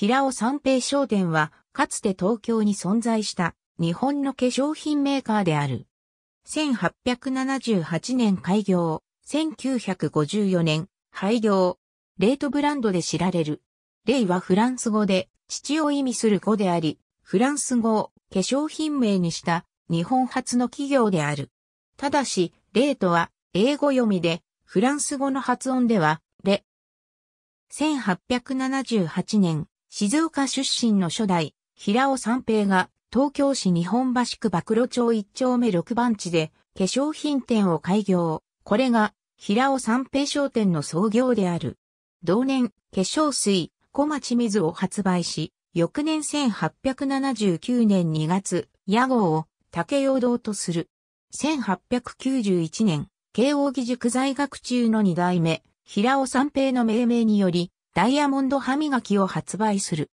平尾三平商店は、かつて東京に存在した日本の化粧品メーカーである。1878年開業、1954年廃業、レートブランドで知られる。レイはフランス語で、父を意味する語であり、フランス語を化粧品名にした日本初の企業である。ただし、レートは英語読みで、フランス語の発音では、レ。1878年、静岡出身の初代、平尾三平が、東京市日本橋区曝露町一丁目六番地で、化粧品店を開業。これが、平尾三平商店の創業である。同年、化粧水、小町水を発売し、翌年1879年2月、屋号を竹陽堂とする。1891年、慶応義塾在学中の二代目、平尾三平の命名により、ダイヤモンド歯磨きを発売する。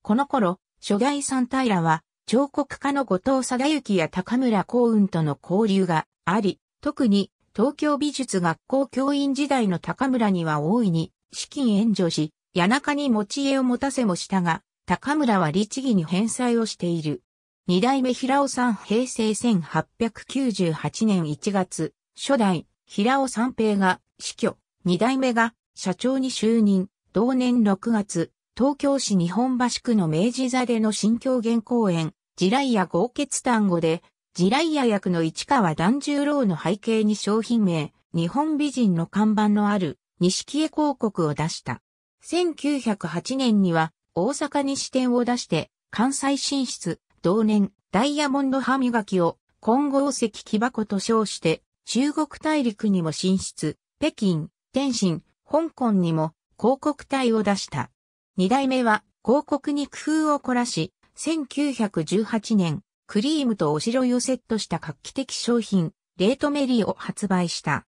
この頃、初代サンタイラは、彫刻家の後藤貞之や高村幸雲との交流があり、特に東京美術学校教員時代の高村には大いに資金援助し、谷中に持ち家を持たせもしたが、高村は律儀に返済をしている。二代目平尾さん平成1898年1月、初代平尾三平が死去、二代目が社長に就任、同年6月、東京市日本橋区の明治座での新狂言公演、ライア豪傑単語で、ライア役の市川團十郎の背景に商品名、日本美人の看板のある、錦江広告を出した。1908年には、大阪に支店を出して、関西進出、同年、ダイヤモンド歯磨きを、混合石木箱と称して、中国大陸にも進出、北京、天津、香港にも、広告体を出した。二代目は広告に工夫を凝らし、1918年、クリームとおしろいをセットした画期的商品、レートメリーを発売した。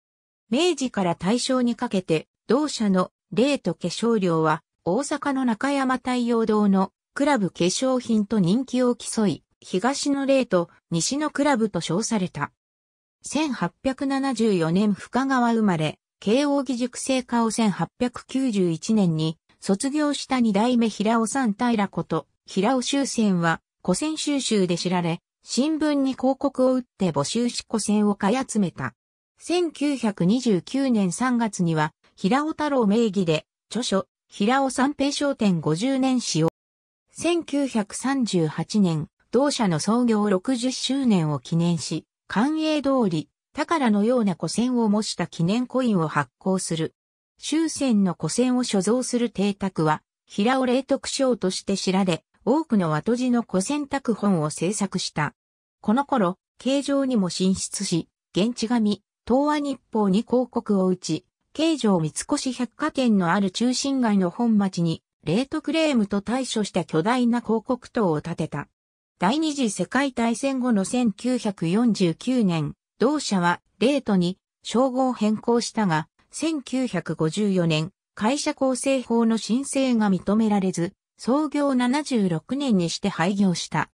明治から大正にかけて、同社のレート化粧料は、大阪の中山太陽堂のクラブ化粧品と人気を競い、東のレート、西のクラブと称された。1874年深川生まれ、慶応義塾聖火を1891年に卒業した二代目平尾さん平子と平尾修仙は古戦収集で知られ、新聞に広告を打って募集し古戦を買い集めた。1929年3月には平尾太郎名義で著書平尾三平商店50年史を1938年同社の創業60周年を記念し、官営通り宝のような古銭を模した記念コインを発行する。終戦の古銭を所蔵する邸宅は、平尾霊徳賞として知られ、多くの和地の古銭宅本を制作した。この頃、形状にも進出し、現地紙、東亜日報に広告を打ち、形状三越百貨店のある中心街の本町に、霊徳霊夢と対処した巨大な広告塔を建てた。第二次世界大戦後の1949年、同社はレートに称号変更したが、1954年、会社構成法の申請が認められず、創業76年にして廃業した。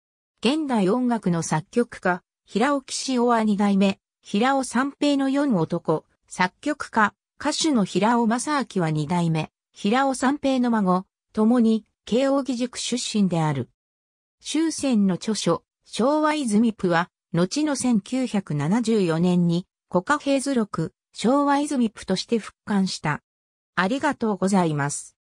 現代音楽の作曲家、平尾岸尾は二代目、平尾三平の四男、作曲家、歌手の平尾正明は二代目、平尾三平の孫、共に、慶應義塾出身である。終戦の著書、昭和泉プは、後の1974年にコ国家平図録、昭和泉プとして復刊した。ありがとうございます。